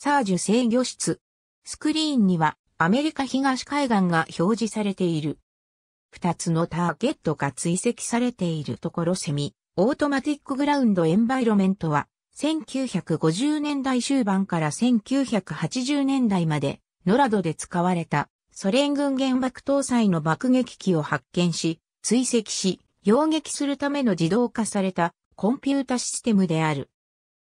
サージュ制御室。スクリーンにはアメリカ東海岸が表示されている。二つのターゲットが追跡されているところセミ、オートマティックグラウンドエンバイロメントは、1950年代終盤から1980年代まで、ノラドで使われたソ連軍原爆搭載の爆撃機を発見し、追跡し、擁撃するための自動化されたコンピュータシステムである。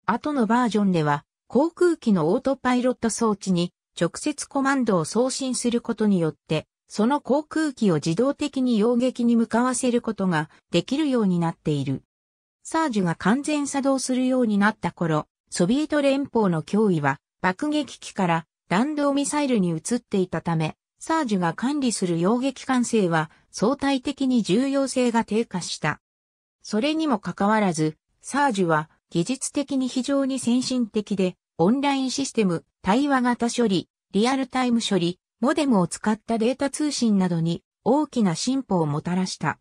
後のバージョンでは、航空機のオートパイロット装置に直接コマンドを送信することによって、その航空機を自動的に溶撃に向かわせることができるようになっている。サージュが完全作動するようになった頃、ソビエト連邦の脅威は爆撃機から弾道ミサイルに移っていたため、サージュが管理する溶撃管制は相対的に重要性が低下した。それにもかかわらず、サージュは技術的に非常に先進的で、オンラインシステム、対話型処理、リアルタイム処理、モデムを使ったデータ通信などに大きな進歩をもたらした。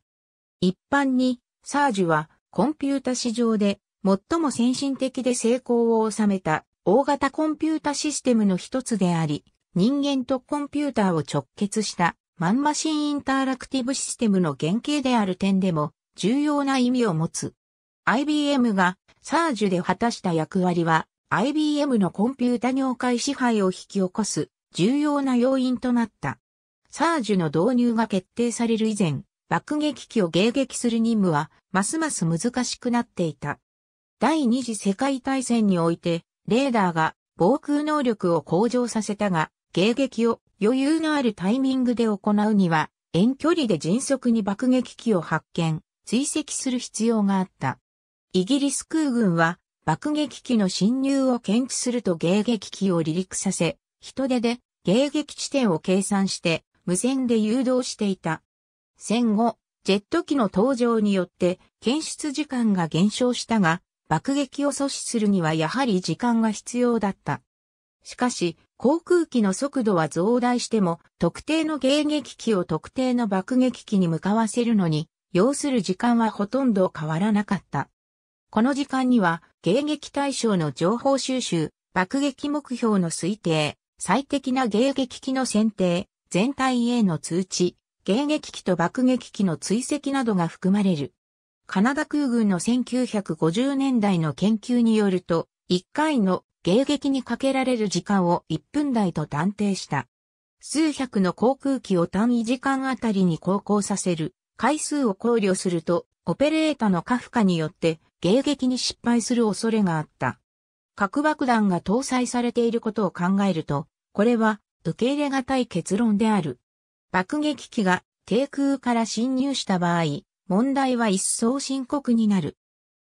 一般に、サージュはコンピュータ市場で最も先進的で成功を収めた大型コンピュータシステムの一つであり、人間とコンピューターを直結したマンマシンインタラクティブシステムの原型である点でも重要な意味を持つ。IBM がサージュで果たした役割は IBM のコンピュータ業界支配を引き起こす重要な要因となった。サージュの導入が決定される以前、爆撃機を迎撃する任務はますます難しくなっていた。第二次世界大戦において、レーダーが防空能力を向上させたが、迎撃を余裕のあるタイミングで行うには、遠距離で迅速に爆撃機を発見、追跡する必要があった。イギリス空軍は爆撃機の侵入を検知すると迎撃機を離陸させ、人手で迎撃地点を計算して無線で誘導していた。戦後、ジェット機の登場によって検出時間が減少したが、爆撃を阻止するにはやはり時間が必要だった。しかし、航空機の速度は増大しても、特定の迎撃機を特定の爆撃機に向かわせるのに、要する時間はほとんど変わらなかった。この時間には、迎撃対象の情報収集、爆撃目標の推定、最適な迎撃機の選定、全体への通知、迎撃機と爆撃機の追跡などが含まれる。カナダ空軍の1950年代の研究によると、1回の迎撃にかけられる時間を1分台と断定した。数百の航空機を単位時間あたりに航行させる回数を考慮すると、オペレータの過負荷によって迎撃に失敗する恐れがあった。核爆弾が搭載されていることを考えると、これは受け入れがたい結論である。爆撃機が低空から侵入した場合、問題は一層深刻になる。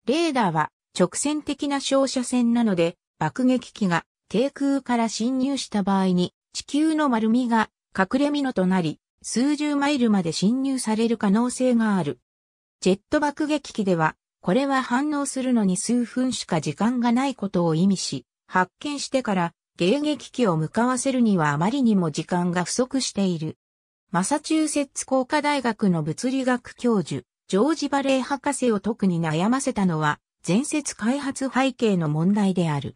レーダーは直線的な照射線なので、爆撃機が低空から侵入した場合に地球の丸みが隠れみのとなり、数十マイルまで侵入される可能性がある。ジェット爆撃機では、これは反応するのに数分しか時間がないことを意味し、発見してから迎撃機を向かわせるにはあまりにも時間が不足している。マサチューセッツ工科大学の物理学教授、ジョージ・バレー博士を特に悩ませたのは、前節開発背景の問題である。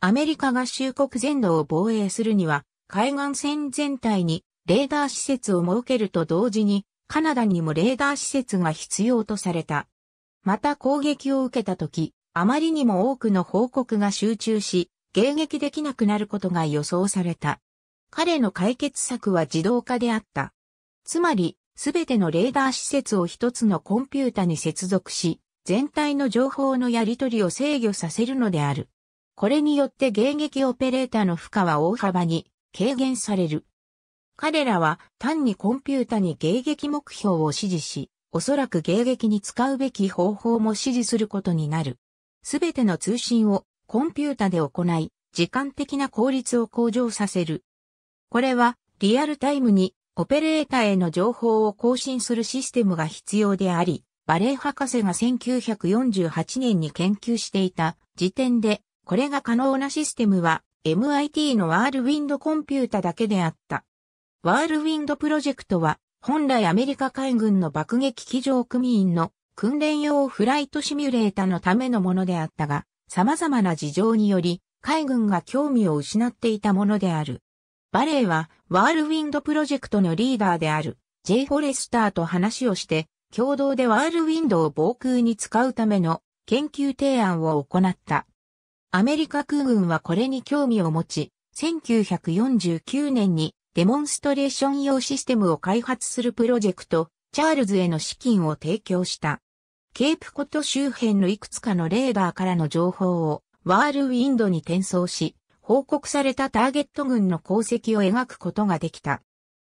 アメリカ合衆国全土を防衛するには、海岸線全体にレーダー施設を設けると同時に、カナダにもレーダー施設が必要とされた。また攻撃を受けた時、あまりにも多くの報告が集中し、迎撃できなくなることが予想された。彼の解決策は自動化であった。つまり、すべてのレーダー施設を一つのコンピュータに接続し、全体の情報のやり取りを制御させるのである。これによって迎撃オペレーターの負荷は大幅に軽減される。彼らは単にコンピュータに迎撃目標を指示し、おそらく迎撃に使うべき方法も指示することになる。すべての通信をコンピュータで行い、時間的な効率を向上させる。これはリアルタイムにオペレーターへの情報を更新するシステムが必要であり、バレー博士が1948年に研究していた時点で、これが可能なシステムは MIT のワールウィンドコンピュータだけであった。ワールウィンドプロジェクトは、本来アメリカ海軍の爆撃機上組員の訓練用フライトシミュレータのためのものであったが、様々な事情により、海軍が興味を失っていたものである。バレーは、ワールウィンドプロジェクトのリーダーである、J. フォレスターと話をして、共同でワールウィンドを防空に使うための研究提案を行った。アメリカ空軍はこれに興味を持ち、1949年にデモンストレーション用システムを開発するプロジェクト、チャールズへの資金を提供した。ケープコト周辺のいくつかのレーダーからの情報をワールウィンドに転送し、報告されたターゲット群の功績を描くことができた。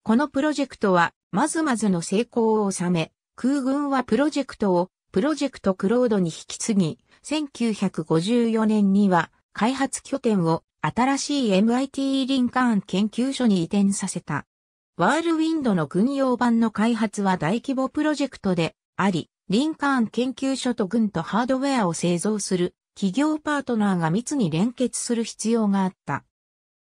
このプロジェクトは、まずまずの成功を収め、空軍はプロジェクトを、プロジェクトクロードに引き継ぎ、1954年には、開発拠点を新しい MIT リンカーン研究所に移転させた。ワールウィンドの軍用版の開発は大規模プロジェクトであり、リンカーン研究所と軍とハードウェアを製造する企業パートナーが密に連結する必要があった。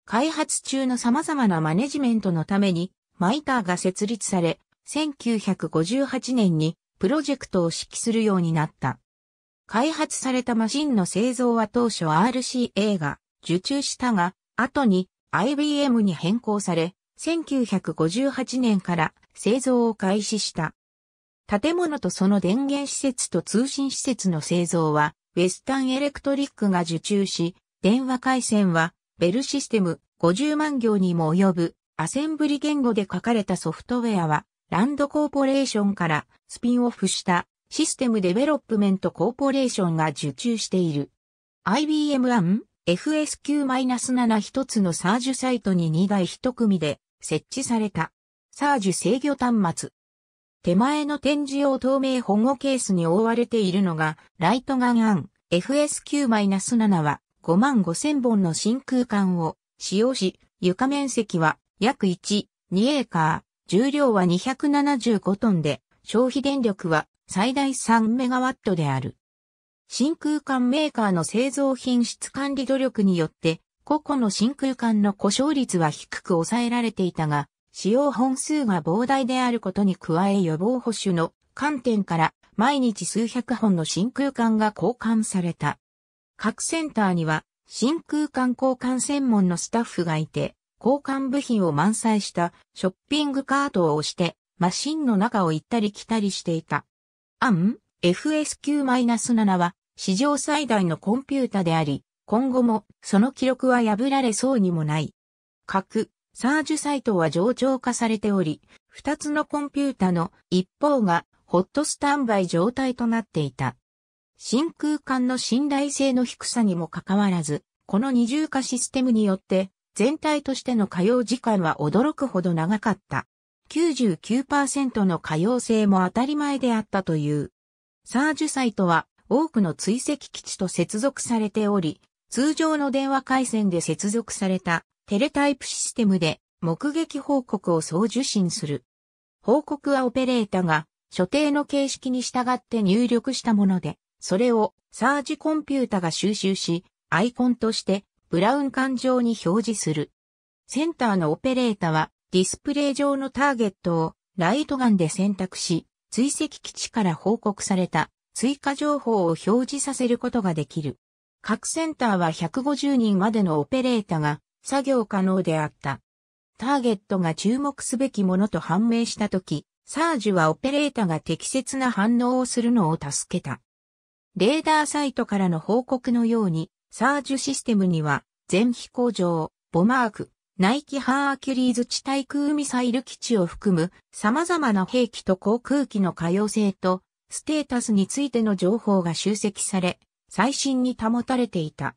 開発中の様々なマネジメントのために、マイターが設立され、1958年にプロジェクトを指揮するようになった。開発されたマシンの製造は当初 RCA が受注したが、後に IBM に変更され、1958年から製造を開始した。建物とその電源施設と通信施設の製造は、ウェスタンエレクトリックが受注し、電話回線は、ベルシステム50万行にも及ぶ、アセンブリ言語で書かれたソフトウェアは、ランドコーポレーションからスピンオフしたシステムデベロップメントコーポレーションが受注している。IBM 案 FSQ-7 一つのサージュサイトに2台一組で設置された。サージュ制御端末。手前の展示用透明保護ケースに覆われているのが、ライトガンアン FSQ-7 は5万5000本の真空管を使用し、床面積は約1、2エーカー、重量は275トンで、消費電力は最大3メガワットである。真空管メーカーの製造品質管理努力によって、個々の真空管の故障率は低く抑えられていたが、使用本数が膨大であることに加え予防保守の観点から毎日数百本の真空管が交換された。各センターには真空管交換専門のスタッフがいて、交換部品を満載したショッピングカートを押して、マシンの中を行ったり来たりしていた。あん FSQ-7 は史上最大のコンピュータであり、今後もその記録は破られそうにもない。核、サージュサイトは冗長化されており、二つのコンピュータの一方がホットスタンバイ状態となっていた。真空管の信頼性の低さにもかかわらず、この二重化システムによって、全体としての可用時間は驚くほど長かった。99%の可用性も当たり前であったという。サージュサイトは多くの追跡基地と接続されており、通常の電話回線で接続されたテレタイプシステムで目撃報告を送受信する。報告はオペレータが所定の形式に従って入力したもので、それをサージコンピュータが収集し、アイコンとしてブラウン管上に表示する。センターのオペレータはディスプレイ上のターゲットをライトガンで選択し、追跡基地から報告された追加情報を表示させることができる。各センターは150人までのオペレータが作業可能であった。ターゲットが注目すべきものと判明したとき、サージュはオペレータが適切な反応をするのを助けた。レーダーサイトからの報告のように、サージュシステムには、全飛行場、ボマーク、ナイキハーキュリーズ地対空ミサイル基地を含む様々な兵器と航空機の可用性とステータスについての情報が集積され、最新に保たれていた。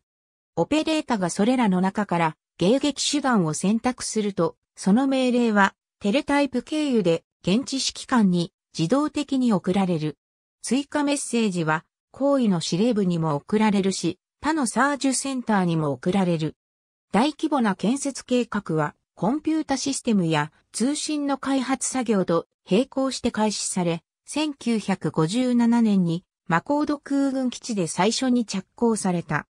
オペレータがそれらの中から迎撃手段を選択すると、その命令はテレタイプ経由で現地指揮官に自動的に送られる。追加メッセージは行為の司令部にも送られるし、他のサージュセンターにも送られる。大規模な建設計画は、コンピュータシステムや通信の開発作業と並行して開始され、1957年にマコード空軍基地で最初に着工された。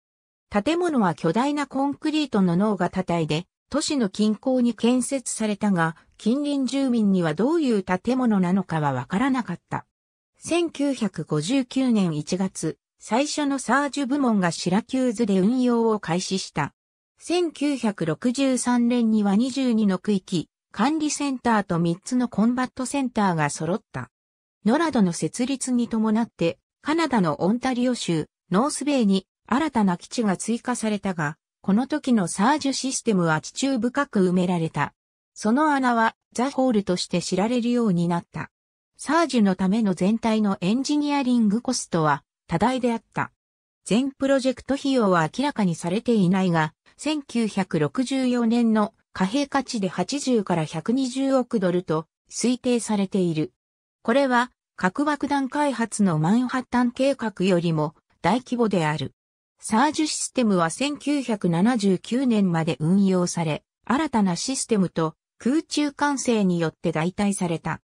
建物は巨大なコンクリートの脳が叩いで、都市の近郊に建設されたが、近隣住民にはどういう建物なのかはわからなかった。1959年1月、最初のサージュ部門がシラキューズで運用を開始した。1963年には22の区域、管理センターと3つのコンバットセンターが揃った。ノラドの設立に伴って、カナダのオンタリオ州、ノースベイに新たな基地が追加されたが、この時のサージュシステムは地中深く埋められた。その穴はザ・ホールとして知られるようになった。サージュのための全体のエンジニアリングコストは多大であった。全プロジェクト費用は明らかにされていないが、1964年の貨幣価値で80から120億ドルと推定されている。これは核爆弾開発のマンハッタン計画よりも大規模である。サージュシステムは1979年まで運用され、新たなシステムと空中管制によって代替された。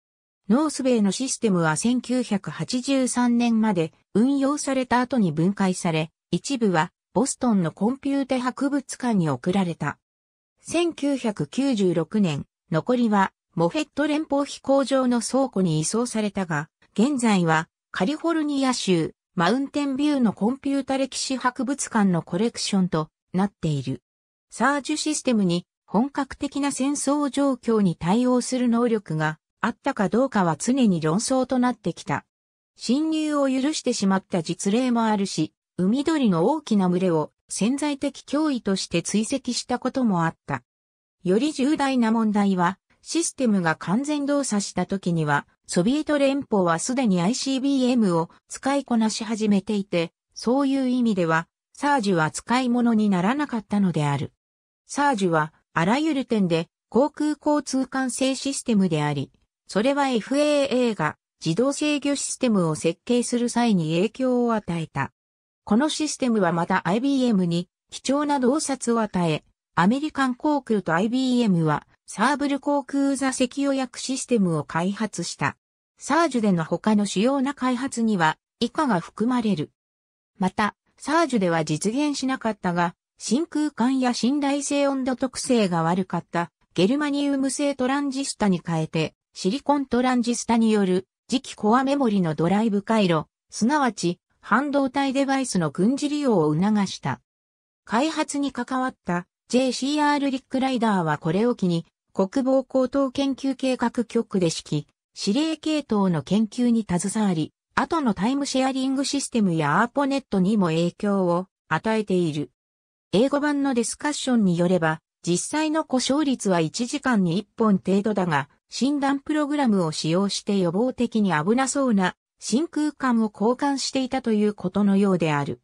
ノースベイのシステムは1983年まで運用された後に分解され、一部はボストンのコンピューテ博物館に送られた。1996年、残りはモフェット連邦飛行場の倉庫に移送されたが、現在はカリフォルニア州マウンテンビューのコンピュータ歴史博物館のコレクションとなっている。サージュシステムに本格的な戦争状況に対応する能力があったかどうかは常に論争となってきた。侵入を許してしまった実例もあるし、海鳥の大きな群れを潜在的脅威として追跡したこともあった。より重大な問題は、システムが完全動作した時には、ソビエト連邦はすでに ICBM を使いこなし始めていて、そういう意味では、サージュは使い物にならなかったのである。サージュは、あらゆる点で、航空交通管制システムであり、それは FAA が自動制御システムを設計する際に影響を与えた。このシステムはまた IBM に貴重な洞察を与え、アメリカン航空と IBM はサーブル航空座席予約システムを開発した。サージュでの他の主要な開発には以下が含まれる。また、サージュでは実現しなかったが、真空管や信頼性温度特性が悪かったゲルマニウム製トランジスタに変えて、シリコントランジスタによる次期コアメモリのドライブ回路、すなわち半導体デバイスの軍事利用を促した。開発に関わった JCR リックライダーはこれを機に国防高等研究計画局で指揮、指令系統の研究に携わり、後のタイムシェアリングシステムやアーポネットにも影響を与えている。英語版のディスカッションによれば、実際の故障率は1時間に1本程度だが、診断プログラムを使用して予防的に危なそうな真空管を交換していたということのようである。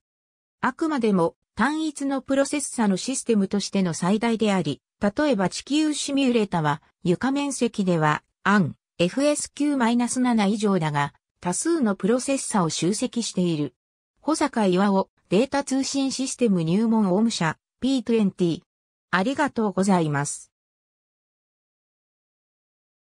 あくまでも単一のプロセッサのシステムとしての最大であり、例えば地球シミュレータは床面積では AN FSQ-7 以上だが、多数のプロセッサを集積している。保坂岩尾データ通信システム入門オム社 P20。ありがとうございます。